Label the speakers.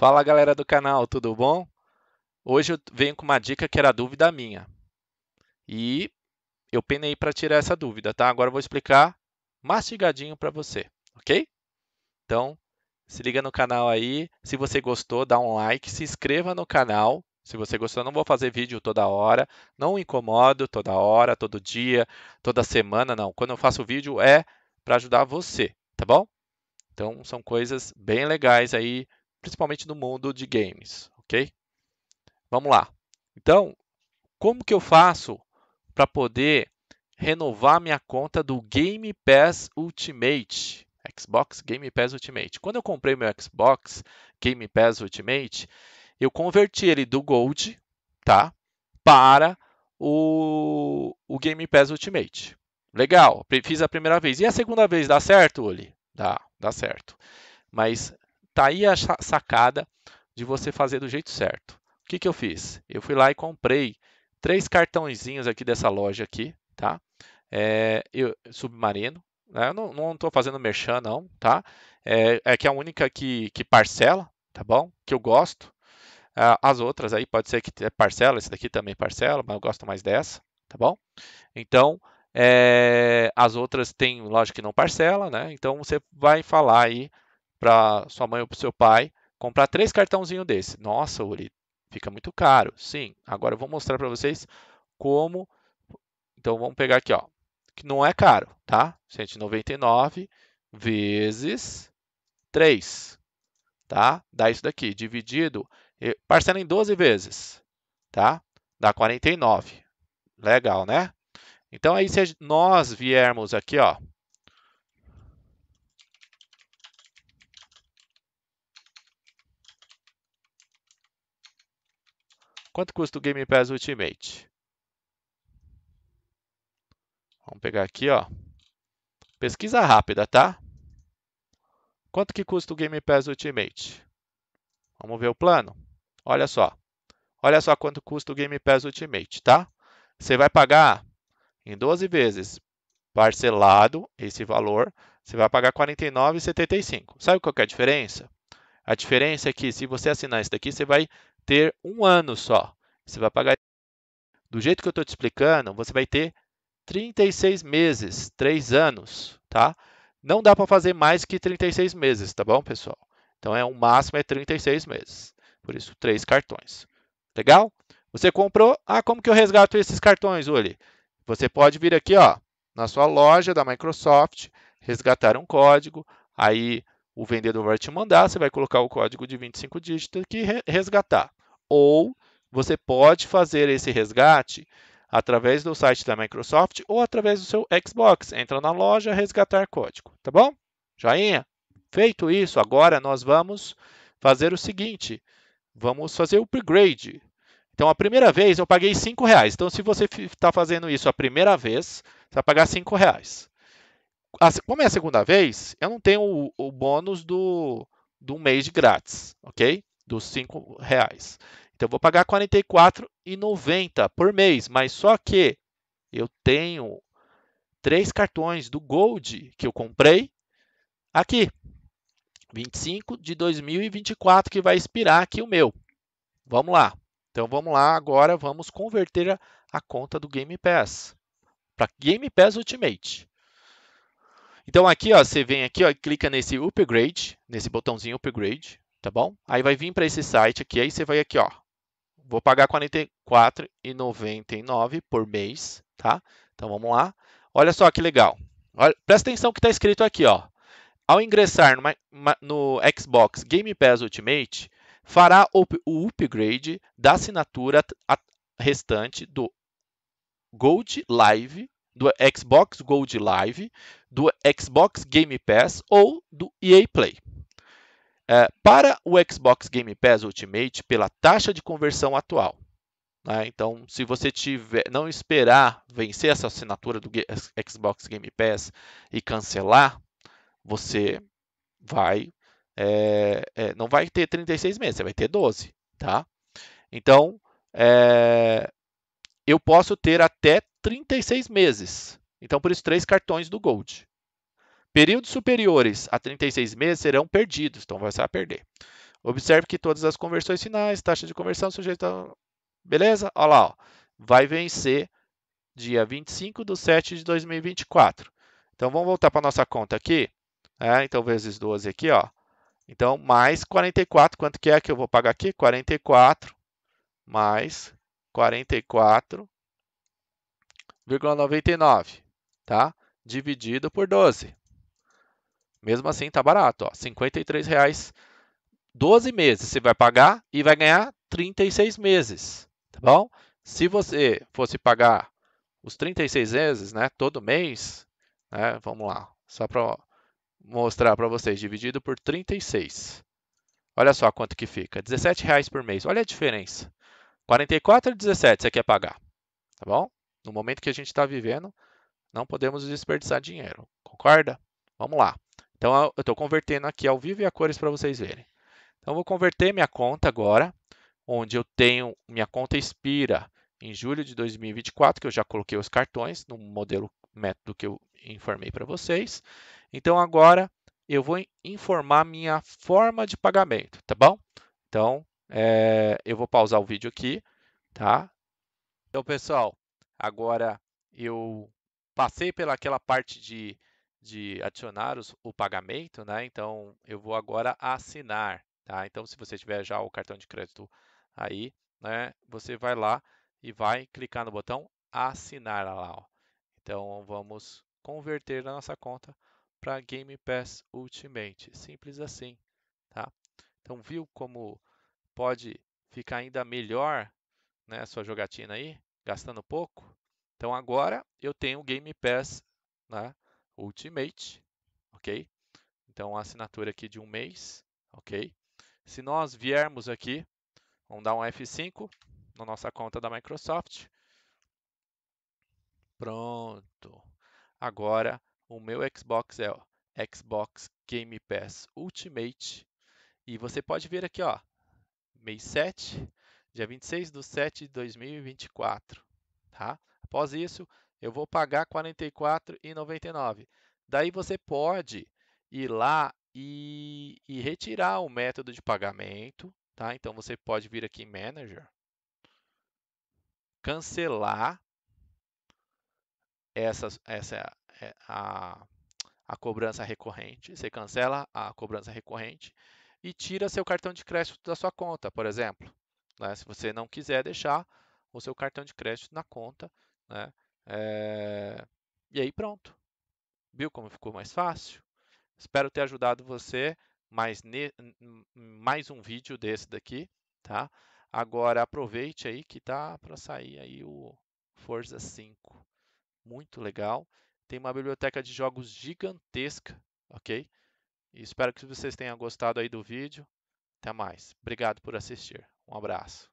Speaker 1: Fala galera do canal, tudo bom? Hoje eu venho com uma dica que era dúvida minha. E eu penei para tirar essa dúvida, tá? Agora eu vou explicar mastigadinho para você, ok? Então, se liga no canal aí. Se você gostou, dá um like, se inscreva no canal. Se você gostou, não vou fazer vídeo toda hora, não incomodo toda hora, todo dia, toda semana, não. Quando eu faço vídeo é para ajudar você, tá bom? Então, são coisas bem legais aí principalmente no mundo de games, ok? Vamos lá. Então, como que eu faço para poder renovar minha conta do Game Pass Ultimate? Xbox Game Pass Ultimate. Quando eu comprei meu Xbox Game Pass Ultimate, eu converti ele do Gold, tá? Para o, o Game Pass Ultimate. Legal, fiz a primeira vez. E a segunda vez dá certo, Oli? Dá, dá certo. Mas tá aí a sacada de você fazer do jeito certo. O que, que eu fiz? Eu fui lá e comprei três cartãozinhos aqui dessa loja aqui, tá? É, eu, submarino. Né? Eu não estou fazendo merchan, não, tá? É, é que é a única que, que parcela, tá bom? Que eu gosto. É, as outras aí pode ser que parcela, esse daqui também parcela, mas eu gosto mais dessa, tá bom? Então, é, as outras tem, lógico que não parcela, né? Então você vai falar aí para sua mãe ou para seu pai comprar três cartãozinhos desse. Nossa, Uri, fica muito caro. Sim, agora eu vou mostrar para vocês como. Então vamos pegar aqui, ó, que não é caro, tá? 199 vezes 3, tá? Dá isso daqui, dividido, parcela em 12 vezes, tá? Dá 49. Legal, né? Então aí se nós viermos aqui, ó, Quanto custa o Game Pass Ultimate? Vamos pegar aqui, ó. Pesquisa rápida, tá? Quanto que custa o Game Pass Ultimate? Vamos ver o plano? Olha só. Olha só quanto custa o Game Pass Ultimate, tá? Você vai pagar em 12 vezes parcelado esse valor, você vai pagar R$ 49,75. Sabe qual é a diferença? A diferença é que se você assinar isso daqui, você vai ter um ano só. Você vai pagar. Do jeito que eu estou te explicando, você vai ter 36 meses, 3 anos, tá? Não dá para fazer mais que 36 meses, tá bom, pessoal? Então, é o máximo é 36 meses. Por isso, três cartões. Legal? Você comprou. Ah, como que eu resgato esses cartões, Uli? Você pode vir aqui, ó, na sua loja da Microsoft, resgatar um código. Aí, o vendedor vai te mandar. Você vai colocar o código de 25 dígitos aqui e resgatar. Ou você pode fazer esse resgate através do site da Microsoft ou através do seu Xbox. Entra na loja, resgatar código, tá bom? Joinha? Feito isso, agora nós vamos fazer o seguinte, vamos fazer o upgrade. Então, a primeira vez eu paguei R$ reais. Então, se você está fazendo isso a primeira vez, você vai pagar R$ reais. Como é a segunda vez, eu não tenho o, o bônus do, do mês de grátis, ok? Dos R$ reais. Então eu vou pagar R$ 44,90 por mês, mas só que eu tenho três cartões do Gold que eu comprei aqui. 25 de 2024 que vai expirar aqui o meu. Vamos lá. Então vamos lá agora, vamos converter a, a conta do Game Pass para Game Pass Ultimate. Então aqui, ó, você vem aqui, ó, clica nesse upgrade, nesse botãozinho upgrade, tá bom? Aí vai vir para esse site aqui, aí você vai aqui, ó, vou pagar R$ 44,99 por mês, tá? Então vamos lá. Olha só que legal. Olha, presta atenção que está escrito aqui, ó. Ao ingressar no Xbox Game Pass Ultimate, fará o, o upgrade da assinatura restante do Gold Live, do Xbox Gold Live, do Xbox Game Pass ou do EA Play é, para o Xbox Game Pass Ultimate pela taxa de conversão atual. Né? Então, se você tiver, não esperar vencer essa assinatura do Xbox Game Pass e cancelar, você vai é, é, não vai ter 36 meses, você vai ter 12, tá? Então, é, eu posso ter até 36 meses. Então, por isso, três cartões do Gold. Períodos superiores a 36 meses serão perdidos, então você vai perder. Observe que todas as conversões finais, taxa de conversão sujeita. A... Beleza? Olha lá, ó. vai vencer dia 25 de 7 de 2024. Então vamos voltar para a nossa conta aqui. É, então, vezes 12 aqui, ó. Então, mais 44, quanto que é que eu vou pagar aqui? 44 mais 44,99, tá? Dividido por 12. Mesmo assim, tá barato, ó, 53 reais 12 meses você vai pagar e vai ganhar 36 meses, tá bom? Se você fosse pagar os 36 meses, né, todo mês, né, vamos lá, só para mostrar para vocês, dividido por 36. Olha só quanto que fica, R$ reais por mês. Olha a diferença. R$ e você quer pagar, tá bom? No momento que a gente está vivendo, não podemos desperdiçar dinheiro, concorda? Vamos lá. Então eu estou convertendo aqui ao vivo e a cores para vocês verem. Então eu vou converter minha conta agora, onde eu tenho minha conta expira em julho de 2024, que eu já coloquei os cartões no modelo método que eu informei para vocês. Então agora eu vou informar minha forma de pagamento, tá bom? Então é, eu vou pausar o vídeo aqui, tá? Então pessoal, agora eu passei pelaquela parte de de adicionar os, o pagamento, né? Então eu vou agora assinar, tá? Então se você tiver já o cartão de crédito aí, né? Você vai lá e vai clicar no botão assinar lá, ó. Então vamos converter a nossa conta para Game Pass Ultimate, simples assim, tá? Então viu como pode ficar ainda melhor, né? A sua jogatina aí, gastando pouco. Então agora eu tenho Game Pass, né? Ultimate, ok? Então, a assinatura aqui de um mês, ok? Se nós viermos aqui, vamos dar um F5 na nossa conta da Microsoft. Pronto. Agora, o meu Xbox é o Xbox Game Pass Ultimate. E você pode ver aqui, ó, mês 7, dia 26 de 7 de 2024. Tá? Após isso, eu vou pagar R$ 44,99. Daí você pode ir lá e, e, retirar o método de pagamento. Tá? Então você pode vir aqui em Manager, cancelar essa, essa é, a, a cobrança recorrente. Você cancela a cobrança recorrente e tira seu cartão de crédito da sua conta, por exemplo. Né? Se você não quiser deixar o seu cartão de crédito na conta, né? É... E aí pronto. Viu como ficou mais fácil? Espero ter ajudado você mais, ne... mais um vídeo desse daqui, tá? Agora aproveite aí que tá para sair aí o Forza 5. Muito legal. Tem uma biblioteca de jogos gigantesca, ok? E espero que vocês tenham gostado aí do vídeo. Até mais. Obrigado por assistir. Um abraço.